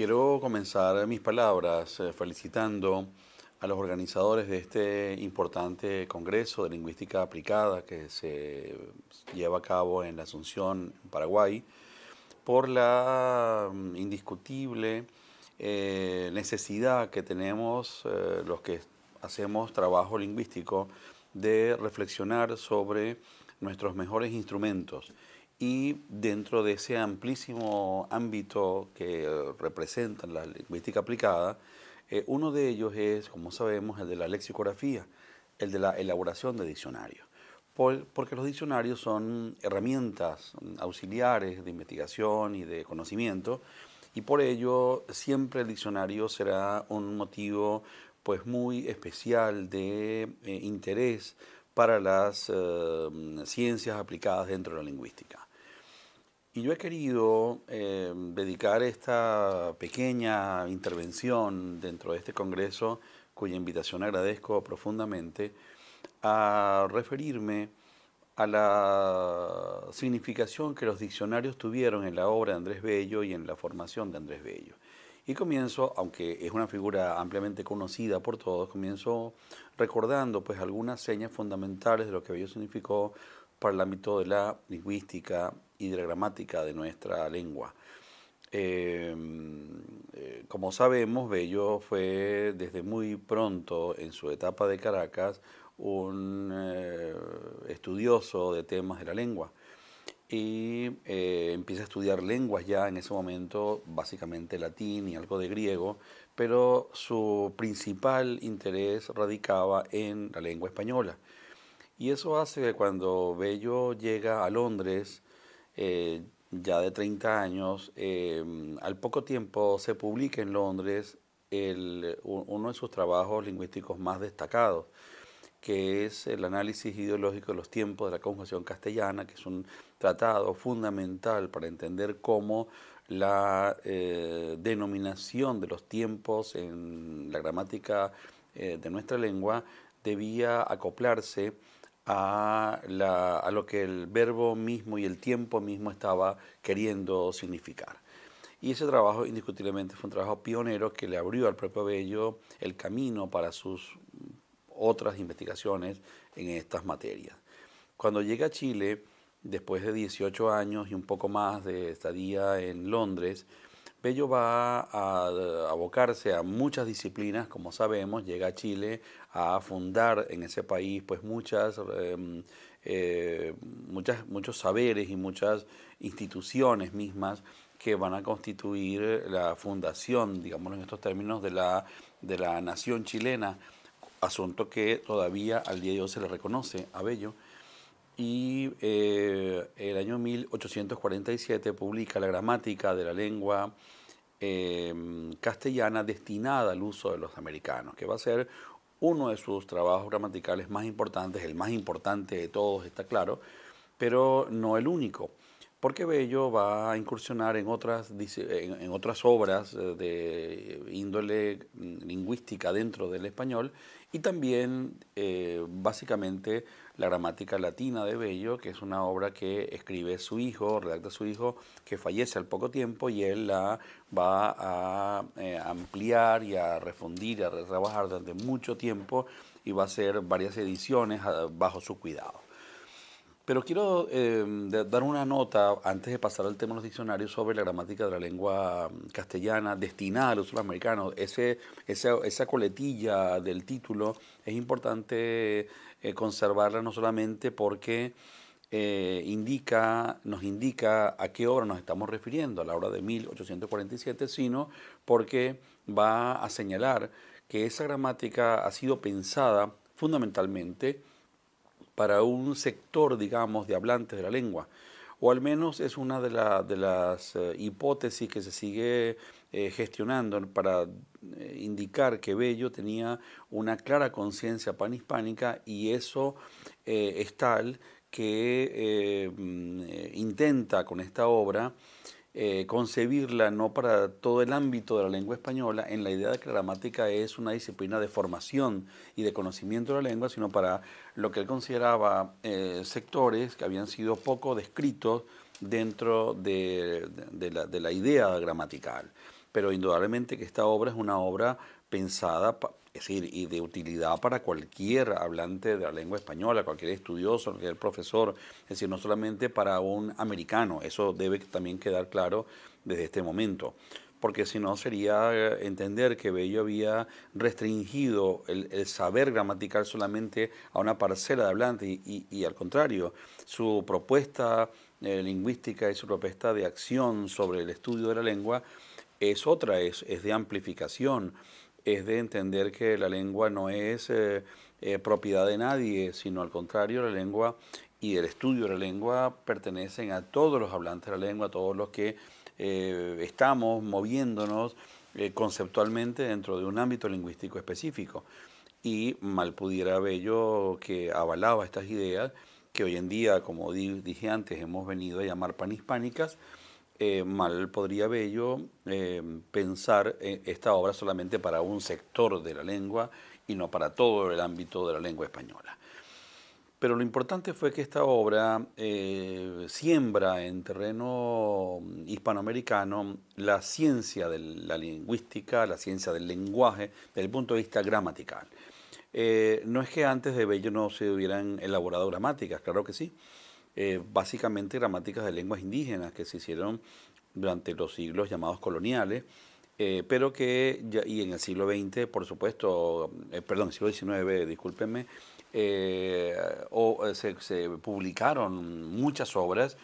Quiero comenzar mis palabras eh, felicitando a los organizadores de este importante Congreso de Lingüística Aplicada que se lleva a cabo en la Asunción, Paraguay, por la mm, indiscutible eh, necesidad que tenemos eh, los que hacemos trabajo lingüístico de reflexionar sobre nuestros mejores instrumentos y dentro de ese amplísimo ámbito que eh, representa la lingüística aplicada, eh, uno de ellos es, como sabemos, el de la lexicografía, el de la elaboración de diccionarios, porque los diccionarios son herramientas auxiliares de investigación y de conocimiento, y por ello siempre el diccionario será un motivo pues muy especial de eh, interés para las ciencias aplicadas dentro de la lingüística. Y yo he querido em, dedicar esta pequeña intervención dentro de este Congreso, cuya invitación agradezco profundamente, a referirme a la significación que los diccionarios tuvieron en la obra de Andrés Bello y en la formación de Andrés Bello. Y comienzo, aunque es una figura ampliamente conocida por todos, comienzo recordando pues algunas señas fundamentales de lo que Bello significó para el ámbito de la lingüística y de gramática de nuestra lengua. Em, eh, como sabemos, Bello fue desde muy pronto en su etapa de Caracas un eh, estudioso de temas de la lengua y eh, empieza a estudiar lenguas ya en ese momento, básicamente latín y algo de griego, pero su principal interés radicaba en la lengua española. Y eso hace que cuando Bello llega a Londres, eh, ya de 30 años, eh, al poco tiempo se publica en Londres uno de sus trabajos lingüísticos más destacados, que es el análisis ideológico de los tiempos de la conjunción castellana, que es un tratado fundamental para entender cómo la eh, denominación de los tiempos en la gramática de nuestra lengua debía acoplarse a, lo que el verbo mismo y el tiempo mismo estaba queriendo significar. Y ese trabajo indiscutiblemente fue un trabajo pionero que le abrió al propio Bello el camino para sus otras investigaciones en estas materias. Cuando llega a Chile, después de 18 años y un poco más de estadía en Londres, Bello va a eh, abocarse a muchas disciplinas, como sabemos, llega a Chile a fundar en ese país pues muchas, em, eh, muchas muchos saberes y muchas instituciones mismas que van a constituir la fundación, digamos en estos términos, de la, de la nación chilena, asunto que todavía al día de hoy se le reconoce a Bello y eh, el año 1847 publica la gramática de la lengua em, castellana destinada al uso de los americanos, que va a ser uno de sus trabajos gramaticales más importantes, el más importante de todos, está claro, pero no el único porque Bello va a incursionar en otras, en, otras obras eh, de índole mm, lingüística dentro del español y también eh, básicamente la gramática latina de Bello, que es una obra que escribe su hijo, redacta su hijo, que fallece al poco tiempo y él la va a eh, ampliar y a refundir, a trabajar durante mucho tiempo y va a hacer varias ediciones ah, bajo su cuidado. Pero quiero em, dar una nota antes de pasar al tema de los diccionarios sobre la gramática de la lengua mm, castellana destinada a los sudamericanos. esa, coletilla del título es importante eh, conservarla no solamente porque eh, indica, nos indica a qué hora nos estamos refiriendo, a la hora de 1847, sino porque va a señalar que esa gramática ha sido pensada fundamentalmente para un sector, digamos, de hablantes de la lengua. O al menos es una de, las eh, hipótesis que se sigue eh, gestionando para eh, indicar que Bello tenía una clara conciencia panhispánica y eso es tal que mm, intenta con esta obra eh, concebirla no para todo el ámbito de la lengua española, en la idea de que la gramática es una disciplina de formación y de conocimiento de la lengua, sino para lo que él consideraba eh, sectores que habían sido poco descritos dentro de, la, de la idea gramatical. Pero indudablemente que esta obra es una obra pensada es decir, y de utilidad para cualquier hablante de la lengua española, cualquier estudioso, cualquier profesor. Es decir, no solamente para un americano. Eso debe también quedar claro desde este momento. Porque si no sería eh, entender que Bello había restringido el, saber gramatical solamente a una parcela de hablantes y, al contrario, su propuesta eh, lingüística y su propuesta de acción sobre el estudio de la lengua es otra, es, es de amplificación es de entender que la lengua no es eh, eh, propiedad de nadie, sino al contrario, la lengua y el estudio de la lengua pertenecen a todos los hablantes de la lengua, a todos los que eh, estamos moviéndonos conceptualmente dentro de un ámbito lingüístico específico. Y mal pudiera Bello que avalaba estas ideas que hoy en día, como dije antes, hemos venido a llamar panhispánicas, eh, mal podría Bello eh, pensar eh, esta obra solamente para un sector de la lengua y no para todo el ámbito de la lengua española. Pero lo importante fue que esta obra siembra en terreno hispanoamericano la ciencia de la lingüística, la ciencia del lenguaje, desde el punto de vista gramatical. no es que antes de Bello no se hubieran elaborado gramáticas, claro que sí, eh, básicamente gramáticas de lenguas indígenas que se hicieron durante los siglos llamados coloniales, eh, pero que, y en el siglo XX, por supuesto, eh, perdón, siglo XIX, discúlpenme, se, publicaron muchas obras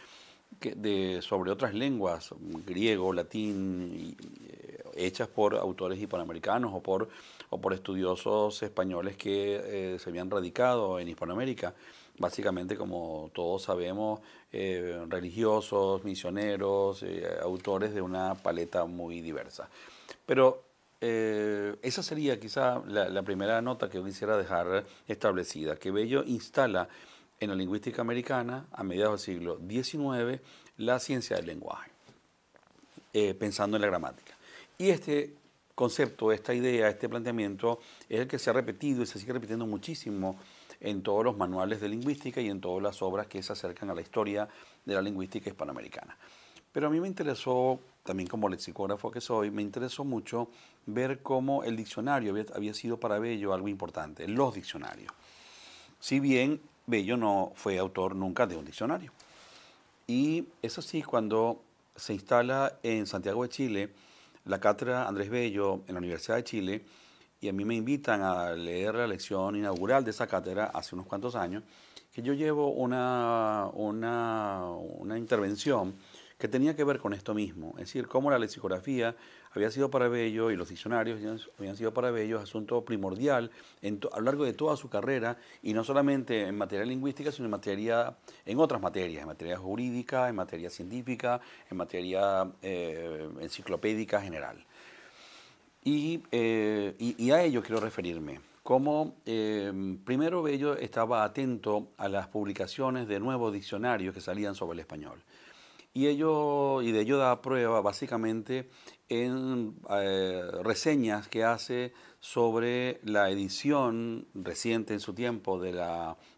sobre otras lenguas, griego, latín, hechas por autores hispanoamericanos o por estudiosos españoles que se habían radicado en Hispanoamérica básicamente, como todos sabemos, eh, religiosos, misioneros, eh, autores de una paleta muy diversa. Pero eh, esa sería quizá la, primera nota que quisiera dejar establecida, que Bello instala en la lingüística americana, a mediados del siglo XIX, la ciencia del lenguaje, pensando en la gramática. Y este concepto, esta idea, este planteamiento es el que se ha repetido y se sigue repitiendo muchísimo en todos los manuales de lingüística y en todas las obras que se acercan a la historia de la lingüística hispanoamericana. Pero a mí me interesó, también como lexicógrafo que soy, me interesó mucho ver cómo el diccionario había, sido para Bello algo importante, los diccionarios. Si bien Bello no fue autor nunca de un diccionario. Y eso sí, cuando se instala en Santiago de Chile la cátedra Andrés Bello en la Universidad de Chile, y a mí me invitan a leer la lección inaugural de esa cátedra hace unos cuantos años, que yo llevo una, una, intervención que tenía que ver con esto mismo, es decir, cómo la lexicografía había sido para Bello y los diccionarios habían sido para Bello asunto primordial a lo largo de toda su carrera y no solamente en materia lingüística, sino en materia en otras materias, en materia jurídica, en materia científica, en materia eh, enciclopédica general. Eh, y, a ello quiero referirme. Como em, primero Bello estaba atento a las publicaciones de nuevos diccionarios que salían sobre el español. Y, y de ello da prueba básicamente en eh, reseñas que hace sobre la edición reciente en su tiempo de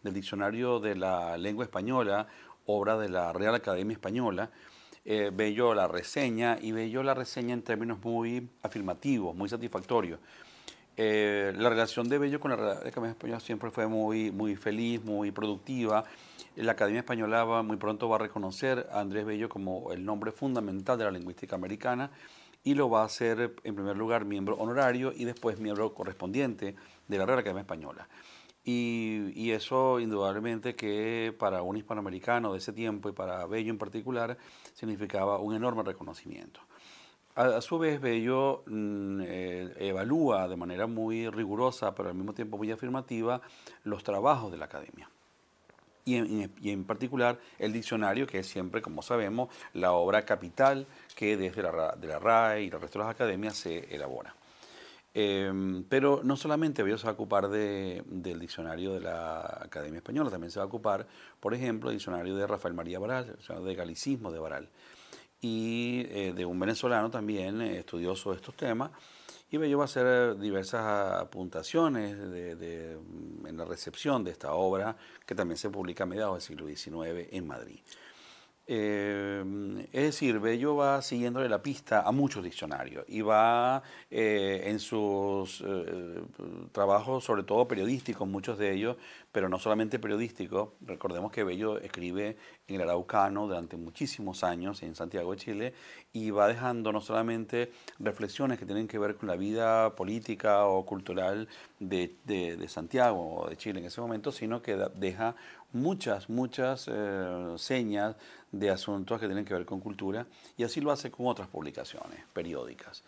del diccionario de la lengua española, obra de la Real Academia Española, Bello eh, la reseña y Bello la reseña en términos muy afirmativos, muy satisfactorios. Eh, la relación de Bello con la Academia Española siempre fue muy, muy feliz, muy productiva. La Academia Española va, muy pronto va a reconocer a Andrés Bello como el nombre fundamental de la lingüística americana y lo va a hacer en primer lugar miembro honorario y después miembro correspondiente de la Real Academia Española. Y, eso indudablemente que para un hispanoamericano de ese tiempo y para Bello en particular significaba un enorme reconocimiento. A, su vez, Bello mm, eh, evalúa de manera muy rigurosa, pero al mismo tiempo muy afirmativa, los trabajos de la academia. Y en, particular el diccionario, que es siempre, como sabemos, la obra capital que desde la, de la RAE y el resto de las academias se elabora. Em, pero no solamente Bello se va a ocupar del diccionario de la Academia Española, también se va a ocupar, por ejemplo, el diccionario de Rafael María Baral, de galicismo de Baral, y eh, de un venezolano también eh, estudioso de estos temas. Y Bello va a hacer diversas apuntaciones de, mm, en la recepción de esta obra, que también se publica a mediados del siglo XIX en Madrid. Em, es decir, Bello va siguiéndole la pista a muchos diccionarios y va eh, en sus eh, trabajos, sobre todo periodísticos, muchos de ellos, pero no solamente periodístico. Recordemos que Bello escribe en el Araucano durante muchísimos años en Santiago de Chile y va dejando no solamente reflexiones que tienen que ver con la vida política o cultural de, de, Santiago o de Chile en ese momento, sino que deja muchas, muchas eh, señas de asuntos que tienen que ver con cultura y así lo hace con otras publicaciones periódicas.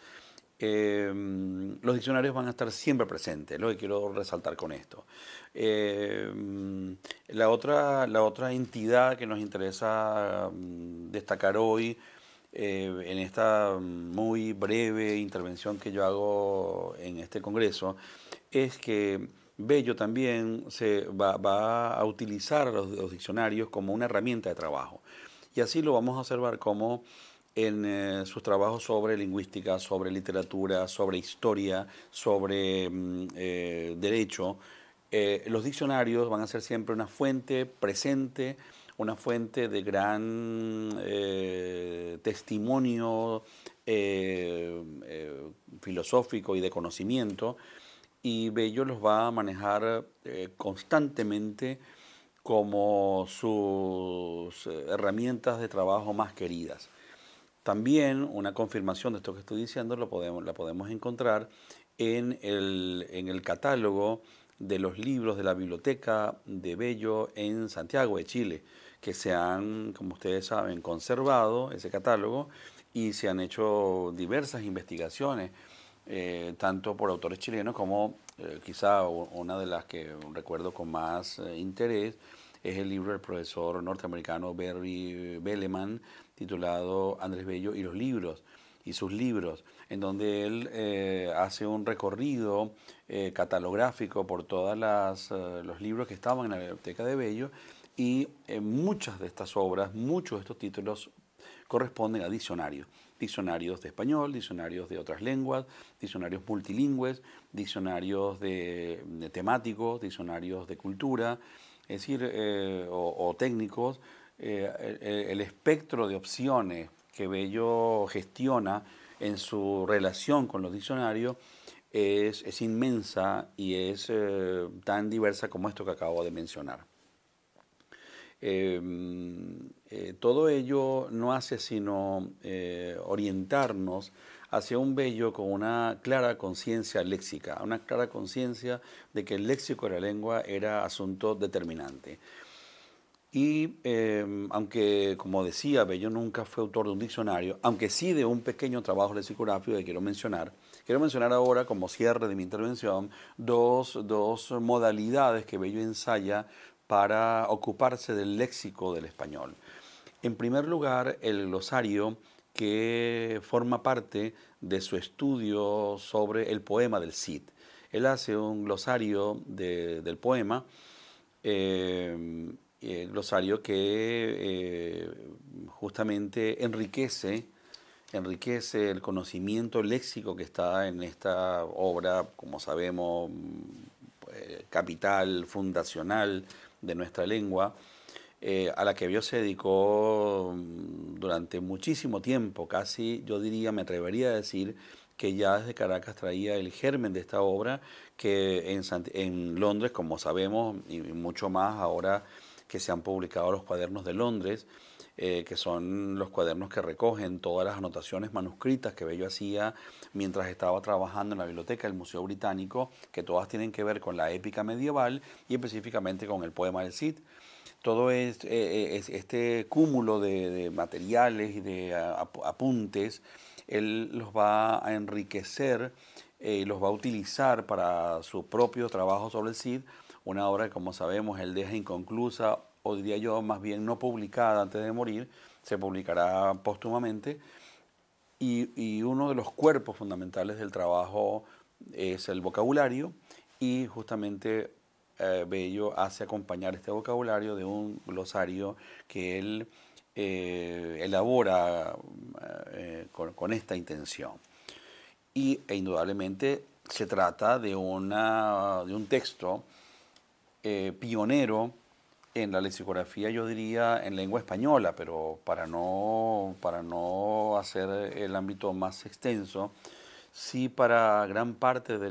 Em, los diccionarios van a estar siempre presentes, lo que quiero resaltar con esto. Em, la, otra, la otra entidad que nos interesa em, destacar hoy, en esta muy breve intervención que yo hago en este Congreso, es que Bello también se va, a utilizar los diccionarios como una herramienta de trabajo. Y así lo vamos a observar como en eh, sus trabajos sobre lingüística, sobre literatura, sobre historia, sobre mm, eh, derecho, eh, los diccionarios van a ser siempre una fuente presente, una fuente de gran testimonio filosófico y de conocimiento, y Bello los va a manejar constantemente como sus herramientas de trabajo más queridas. También una confirmación de esto que estoy diciendo lo podemos, la podemos encontrar en el, catálogo de los libros de la biblioteca de Bello en Santiago de Chile, que se han, como ustedes saben, conservado ese catálogo y se han hecho diversas investigaciones, eh, tanto por autores chilenos como eh, quizá una de las que recuerdo con más eh, interés, es el libro del profesor norteamericano Barry Belleman, titulado Andrés Bello y los libros y sus libros, en donde él eh, hace un recorrido eh, catalográfico por todos eh, los libros que estaban en la biblioteca de Bello y muchas de estas obras, muchos de estos títulos corresponden a diccionarios. Diccionarios de español, diccionarios de otras lenguas, diccionarios multilingües, diccionarios de temáticos, diccionarios de cultura, es decir, eh, o, técnicos, eh, el, espectro de opciones que Bello gestiona en su relación con los diccionarios es, inmensa y es eh, tan diversa como esto que acabo de mencionar. Em, todo ello no hace sino orientarnos hacia un bello con una clara conciencia léxica, una clara conciencia de que el léxico de la lengua era asunto determinante. Y em, aunque, como decía, Bello nunca fue autor de un diccionario, aunque sí de un pequeño trabajo lexicográfico que quiero mencionar, quiero mencionar ahora, como cierre de mi intervención, dos, dos modalidades que Bello ensaya para ocuparse del léxico del español. En primer lugar, el glosario que forma parte de su estudio sobre el poema del Cid. Él hace un glosario del poema, eh, eh glosario que eh, justamente enriquece, enriquece el conocimiento léxico que está en esta obra, como sabemos, mm, eh, capital fundacional de nuestra lengua. Eh, a la que Bello se dedicó mm, durante muchísimo tiempo, casi yo diría, me atrevería a decir, que ya desde Caracas traía el germen de esta obra, que en, Londres, como sabemos, y mucho más ahora que se han publicado los cuadernos de Londres, eh, que son los cuadernos que recogen todas las anotaciones manuscritas que Bello hacía mientras estaba trabajando en la biblioteca del Museo Británico, que todas tienen que ver con la épica medieval y específicamente con el poema del Cid todo eh, eh, este cúmulo de, materiales y de apuntes, él los va a enriquecer eh, y los va a utilizar para su propio trabajo sobre el CID, una obra que como sabemos él deja inconclusa, o diría yo más bien no publicada antes de morir, se publicará póstumamente, y, y uno de los cuerpos fundamentales del trabajo es el vocabulario, y justamente eh, bello hace acompañar este vocabulario de un glosario que él eh, elabora eh, con, esta intención. Y e indudablemente se trata de, de un texto pionero en la lexicografía, yo diría en lengua española, pero para no hacer el ámbito más extenso, sí para gran parte de,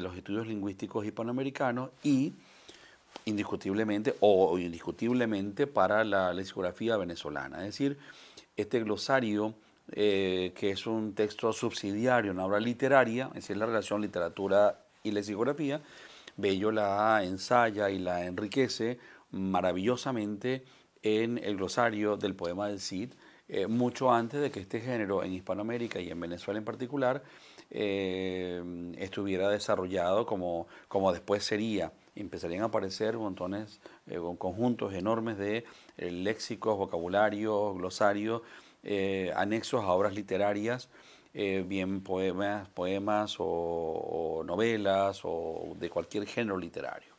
los estudios lingüísticos hispanoamericanos y indiscutiblemente o indiscutiblemente para la lexicografía venezolana. Es decir, este glosario, eh, que es un texto subsidiario, una obra literaria, es decir, la relación literatura y lexicografía, Bello la ensaya y la enriquece maravillosamente en el glosario del poema del Cid, eh, mucho antes de que este género en Hispanoamérica y en Venezuela en particular eh, estuviera desarrollado como, como después sería. Empezarían a aparecer montones, eh, conjuntos enormes de eh, léxicos, vocabularios, glosarios, anexos a obras literarias. bien poemas, poemas o, o, novelas o de cualquier género literario.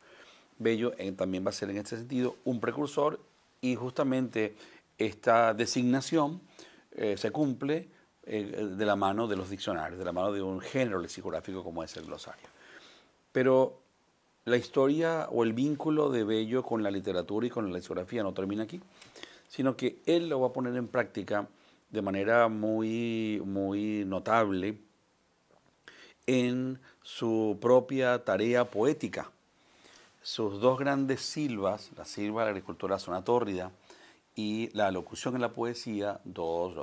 Bello también va a ser en este sentido un precursor y justamente esta designación eh, se cumple eh, de la mano de los diccionarios, de la mano de un género lexicográfico como es el glosario. Pero la historia o el vínculo de Bello con la literatura y con la lexicografía no termina aquí, sino que él lo va a poner en práctica de manera muy, muy notable en su propia tarea poética. Sus dos grandes silvas, la silva de la agricultura zona tórrida y la locución en la poesía, dos,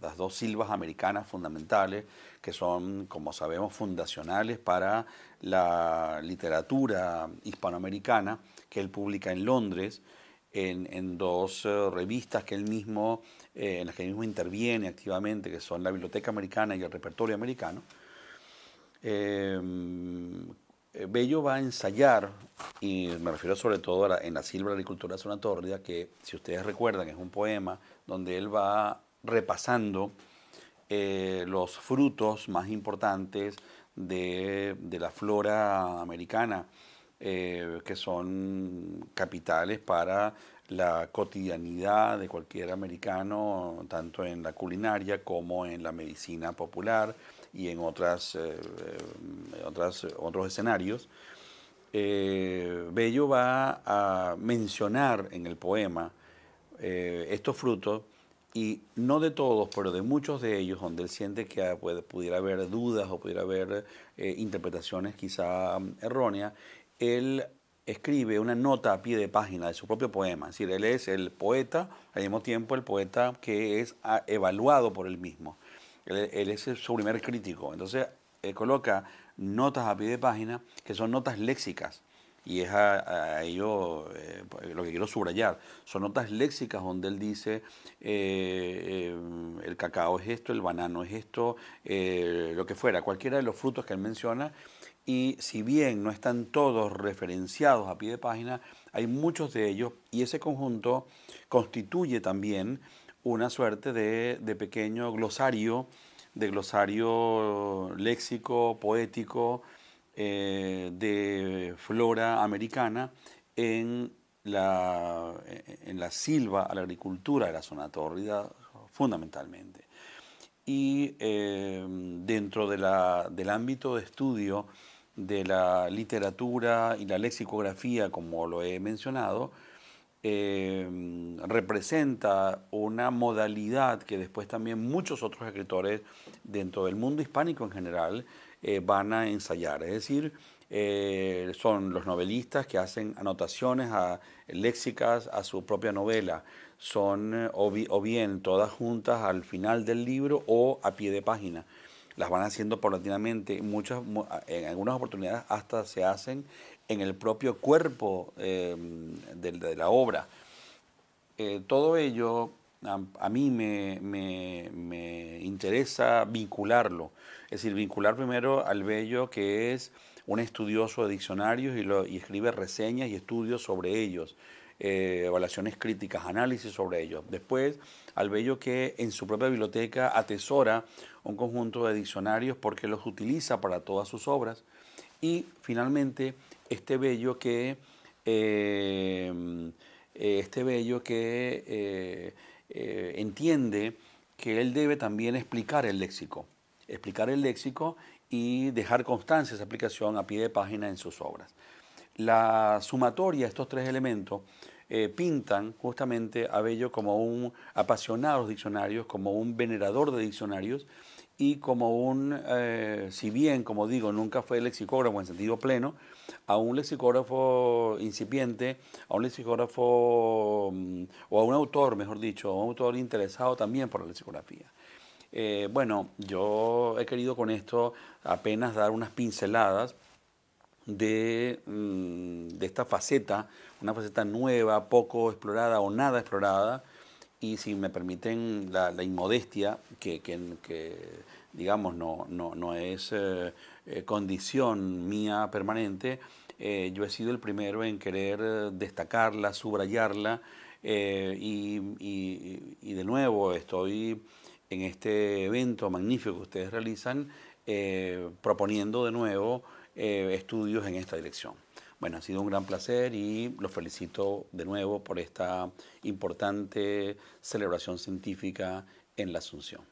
las dos silvas americanas fundamentales, que son, como sabemos, fundacionales para la literatura hispanoamericana que él publica en Londres, en, dos eh, revistas que él mismo, eh, en las que él mismo interviene activamente, que son la Biblioteca Americana y el Repertorio Americano. Eh, eh, Bello va a ensayar, y me refiero sobre todo a la, en la Silva Agricultura Zona Tórrida, que si ustedes recuerdan es un poema donde él va repasando eh, los frutos más importantes de, la flora americana, eh, que son capitales para la cotidianidad de cualquier americano, tanto en la culinaria como en la medicina popular y eh, eh, en otras, otros escenarios, eh, Bello va a mencionar en el poema estos frutos y no de todos, pero de muchos de ellos, donde él siente que pudiera haber dudas o pudiera haber interpretaciones quizá mm, erróneas, él escribe una nota a pie de página de su propio poema. Es decir, él es el poeta, al mismo tiempo el poeta que es ah, evaluado por él mismo. Él, es su primer crítico. Entonces, coloca notas a pie de página que son notas léxicas. Y es a, ello eh, lo que quiero subrayar. Son notas léxicas donde él dice, eh, eh, el cacao es esto, el banano es esto, lo que fuera, cualquiera de los frutos que él menciona. Y si bien no están todos referenciados a pie de página, hay muchos de ellos y ese conjunto constituye también una suerte de, pequeño glosario, de glosario léxico, poético, eh, de flora americana en la, silva, a la agricultura de la zona tórrida, fundamentalmente. Y eh, dentro del ámbito de estudio de la literatura y la lexicografía, como lo he mencionado, Em, representa una modalidad que después también muchos otros escritores dentro del mundo hispánico en general eh, van a ensayar. Es decir, eh, son los novelistas que hacen anotaciones léxicas a su propia novela, son eh, o bien todas juntas al final del libro o a pie de página las van haciendo paulatinamente. Muchas, en algunas oportunidades hasta se hacen en el propio cuerpo em, de, la obra. Eh, todo ello a, mí me, interesa vincularlo, es decir, vincular primero al bello que es un estudioso de diccionarios y, lo, y escribe reseñas y estudios sobre ellos. Eh, evaluaciones críticas, análisis sobre ellos. Después, al bello que en su propia biblioteca atesora un conjunto de diccionarios porque los utiliza para todas sus obras. Y finalmente, este bello que... Eh, este bello que eh, entiende que él debe también explicar el léxico, explicar el léxico y dejar constancia esa aplicación a pie de página en sus obras. La sumatoria de estos tres elementos eh, pintan justamente a Bello como un apasionado de diccionarios, como un venerador de diccionarios y como un, eh, si bien, como digo, nunca fue lexicógrafo en sentido pleno, a un lexicógrafo incipiente, a un lexicógrafo, mm, o a un autor, mejor dicho, a un autor interesado también por la lexicografía. Eh, bueno, yo he querido con esto apenas dar unas pinceladas de mm, de esta faceta, una faceta nueva, poco explorada o nada explorada, y si me permiten la, inmodestia, que, que, digamos no, no, es eh, eh, condición mía permanente, eh, yo he sido el primero en querer destacarla, subrayarla, y, de nuevo estoy en este evento magnífico que ustedes realizan proponiendo de nuevo estudios en esta dirección. Bueno, ha sido un gran placer y los felicito de nuevo por esta importante celebración científica en la Asunción.